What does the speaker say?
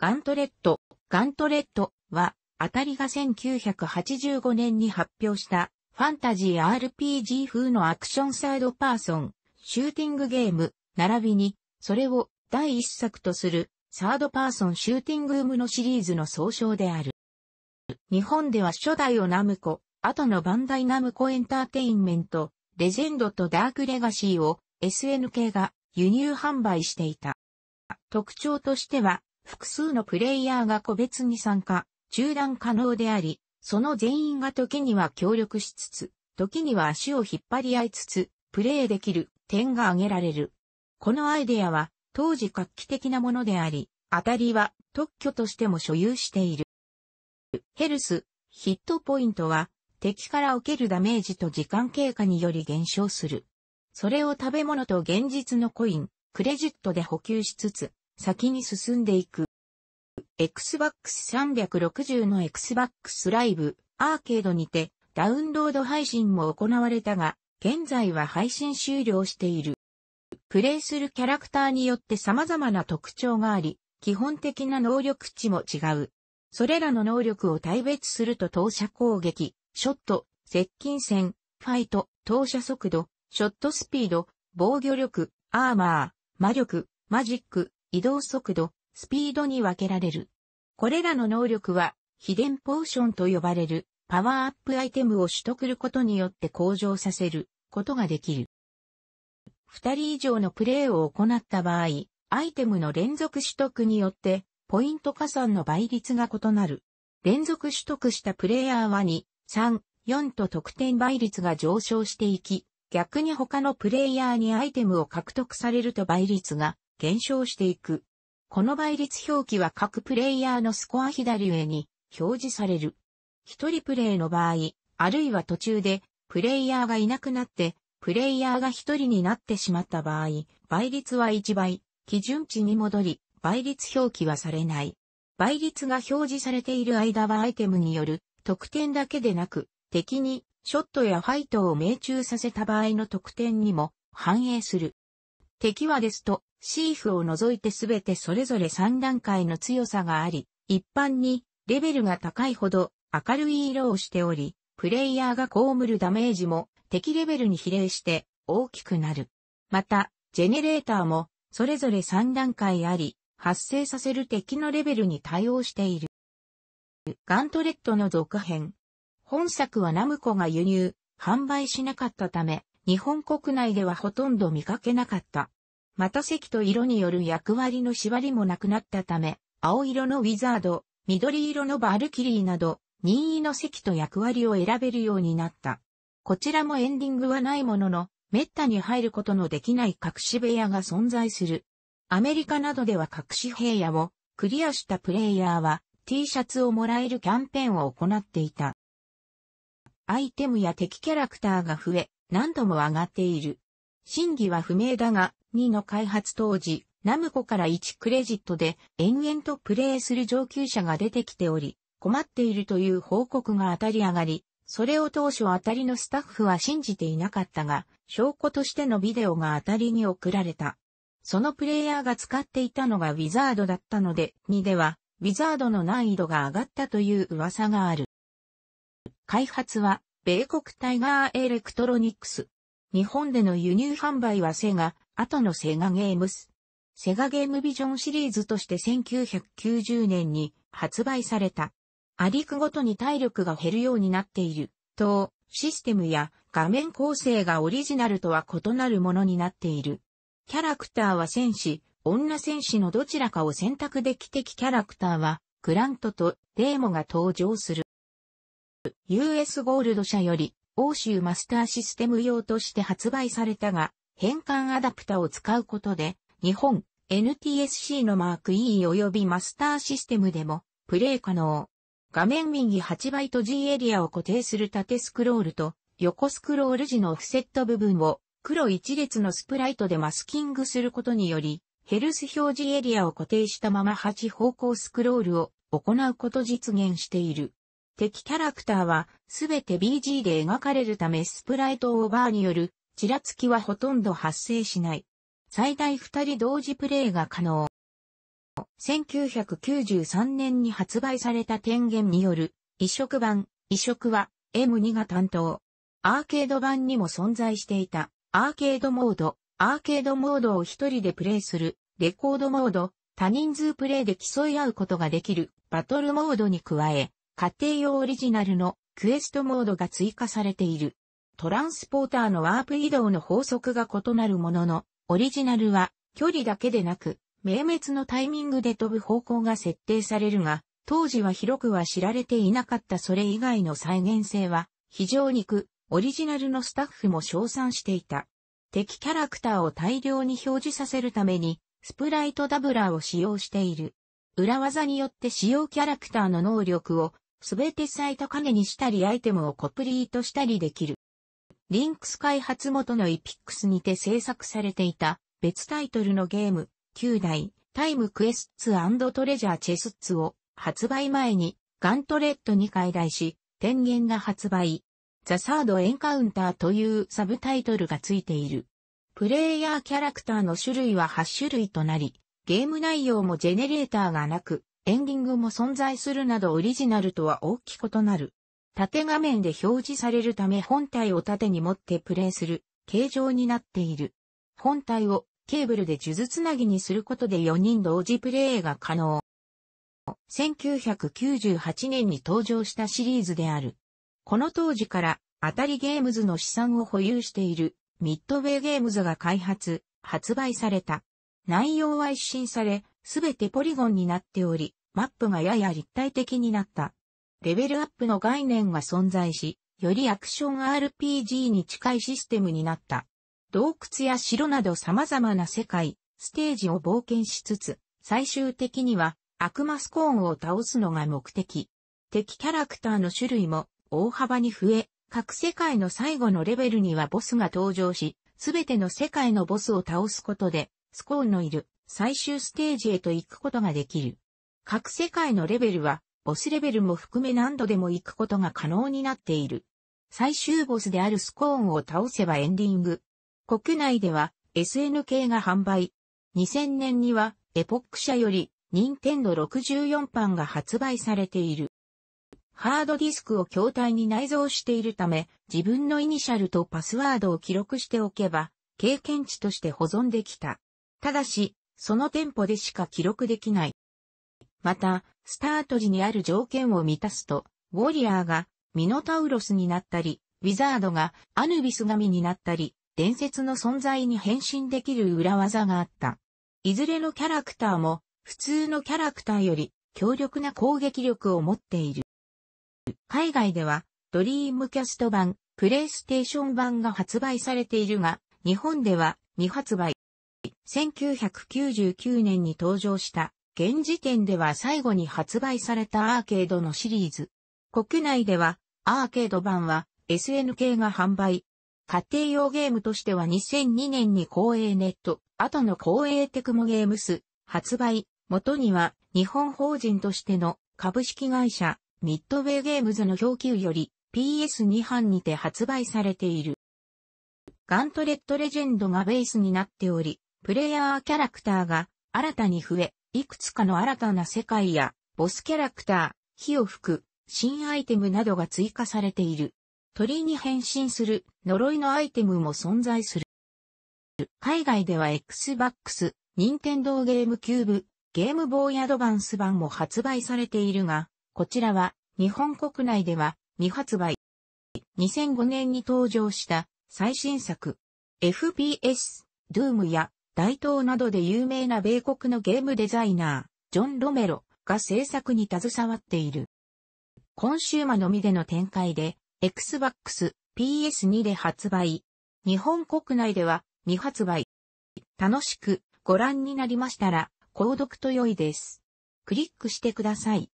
ガントレット。ガントレットは、アたりが1985年に発表したファンタジー RPG 風のアクションサードパーソン、シューティングゲーム、並びに、それを第一作とするサードパーソンシューティングームのシリーズの総称である。日本では初代をナムコ、後のバンダイナムコエンターテインメント、レジェンドとダークレガシーを SNK が輸入販売していた。特徴としては、複数のプレイヤーが個別に参加、中断可能であり、その全員が時には協力しつつ、時には足を引っ張り合いつつ、プレイできる点が挙げられる。このアイデアは当時画期的なものであり、当たりは特許としても所有している。ヘルス、ヒットポイントは敵から受けるダメージと時間経過により減少する。それを食べ物と現実のコイン、クレジットで補給しつつ、先に進んでいく。Xbox 360の Xbox Live アーケードにてダウンロード配信も行われたが、現在は配信終了している。プレイするキャラクターによって様々な特徴があり、基本的な能力値も違う。それらの能力を対別すると投射攻撃、ショット、接近戦、ファイト、投射速度、ショットスピード、防御力、アーマー、魔力、マジック、移動速度、スピードに分けられる。これらの能力は、秘伝ポーションと呼ばれる、パワーアップアイテムを取得することによって向上させることができる。二人以上のプレイを行った場合、アイテムの連続取得によって、ポイント加算の倍率が異なる。連続取得したプレイヤーは2、3、4と得点倍率が上昇していき、逆に他のプレイヤーにアイテムを獲得されると倍率が減少していく。この倍率表記は各プレイヤーのスコア左上に表示される。一人プレイの場合、あるいは途中でプレイヤーがいなくなって、プレイヤーが一人になってしまった場合、倍率は1倍、基準値に戻り、倍率表記はされない。倍率が表示されている間はアイテムによる得点だけでなく、敵にショットやファイトを命中させた場合の得点にも反映する。敵はですと、シーフを除いてすべてそれぞれ3段階の強さがあり、一般にレベルが高いほど明るい色をしており、プレイヤーが被るダメージも敵レベルに比例して大きくなる。また、ジェネレーターもそれぞれ3段階あり、発生させる敵のレベルに対応している。ガントレットの続編。本作はナムコが輸入、販売しなかったため、日本国内ではほとんど見かけなかった。また席と色による役割の縛りもなくなったため、青色のウィザード、緑色のバルキリーなど、任意の席と役割を選べるようになった。こちらもエンディングはないものの、滅多に入ることのできない隠し部屋が存在する。アメリカなどでは隠し部屋をクリアしたプレイヤーは T シャツをもらえるキャンペーンを行っていた。アイテムや敵キャラクターが増え、何度も上がっている。真偽は不明だが、2の開発当時、ナムコから1クレジットで延々とプレイする上級者が出てきており、困っているという報告が当たり上がり、それを当初当たりのスタッフは信じていなかったが、証拠としてのビデオが当たりに送られた。そのプレイヤーが使っていたのがウィザードだったので、2では、ウィザードの難易度が上がったという噂がある。開発は、米国タイガーエレクトロニクス。日本での輸入販売はセガ、後のセガゲームス。セガゲームビジョンシリーズとして1990年に発売された。アリクごとに体力が減るようになっている、と、システムや画面構成がオリジナルとは異なるものになっている。キャラクターは戦士、女戦士のどちらかを選択でき的キャラクターは、グラントとデーモが登場する。US ゴールド社より、欧州マスターシステム用として発売されたが、変換アダプタを使うことで、日本 NTSC のマーク E 及びマスターシステムでもプレイ可能。画面右8バイト G エリアを固定する縦スクロールと横スクロール時のオフセット部分を黒1列のスプライトでマスキングすることにより、ヘルス表示エリアを固定したまま8方向スクロールを行うこと実現している。敵キャラクターはすべて BG で描かれるためスプライトオーバーによるちらつきはほとんど発生しない。最大2人同時プレイが可能。1993年に発売された天元による移植版、移植は M2 が担当。アーケード版にも存在していたアーケードモード、アーケードモードを一人でプレイするレコードモード、多人数プレイで競い合うことができるバトルモードに加え、家庭用オリジナルのクエストモードが追加されている。トランスポーターのワープ移動の法則が異なるものの、オリジナルは距離だけでなく、明滅のタイミングで飛ぶ方向が設定されるが、当時は広くは知られていなかったそれ以外の再現性は、非常にく、オリジナルのスタッフも称賛していた。敵キャラクターを大量に表示させるために、スプライトダブラーを使用している。裏技によって使用キャラクターの能力を、すべて最高値にしたりアイテムをコプリートしたりできる。リンクス開発元のイピックスにて制作されていた別タイトルのゲーム、9代、タイムクエスツトレジャーチェスツを発売前にガントレットに解題し、天元が発売。ザ・サード・エンカウンターというサブタイトルがついている。プレイヤーキャラクターの種類は8種類となり、ゲーム内容もジェネレーターがなく、エンディングも存在するなどオリジナルとは大きく異なる。縦画面で表示されるため本体を縦に持ってプレイする形状になっている。本体をケーブルで数珠つなぎにすることで4人同時プレイが可能。1998年に登場したシリーズである。この当時から当たりゲームズの資産を保有しているミッドウェーゲームズが開発、発売された。内容は一新され、すべてポリゴンになっており、マップがやや立体的になった。レベルアップの概念が存在し、よりアクション RPG に近いシステムになった。洞窟や城など様々な世界、ステージを冒険しつつ、最終的には悪魔スコーンを倒すのが目的。敵キャラクターの種類も大幅に増え、各世界の最後のレベルにはボスが登場し、すべての世界のボスを倒すことで、スコーンのいる最終ステージへと行くことができる。各世界のレベルはボスレベルも含め何度でも行くことが可能になっている。最終ボスであるスコーンを倒せばエンディング。国内では SNK が販売。2000年にはエポック社より任天堂64版が発売されている。ハードディスクを筐体に内蔵しているため、自分のイニシャルとパスワードを記録しておけば、経験値として保存できた。ただし、その店舗でしか記録できない。また、スタート時にある条件を満たすと、ウォリアーがミノタウロスになったり、ウィザードがアヌビス神になったり、伝説の存在に変身できる裏技があった。いずれのキャラクターも、普通のキャラクターより強力な攻撃力を持っている。海外では、ドリームキャスト版、プレイステーション版が発売されているが、日本では未発売。1999年に登場した現時点では最後に発売されたアーケードのシリーズ。国内では、アーケード版は SNK が販売。家庭用ゲームとしては2002年に公営ネット、後の公営テクモゲームス、発売、元には日本法人としての株式会社、ミッドウェイゲームズの表給より PS2 版にて発売されている。ガントレットレジェンドがベースになっており、プレイヤーキャラクターが新たに増え、いくつかの新たな世界や、ボスキャラクター、火を吹く、新アイテムなどが追加されている。鳥に変身する呪いのアイテムも存在する。海外では Xbox、Nintendo ゲームキューブ、ゲームボーイアドバンス版も発売されているが、こちらは日本国内では未発売。2005年に登場した最新作、FPS、Doom や大東などで有名な米国のゲームデザイナー、ジョン・ロメロが制作に携わっている。コンシューマのみでの展開で、Xbox、PS2 で発売。日本国内では未発売。楽しくご覧になりましたら、購読と良いです。クリックしてください。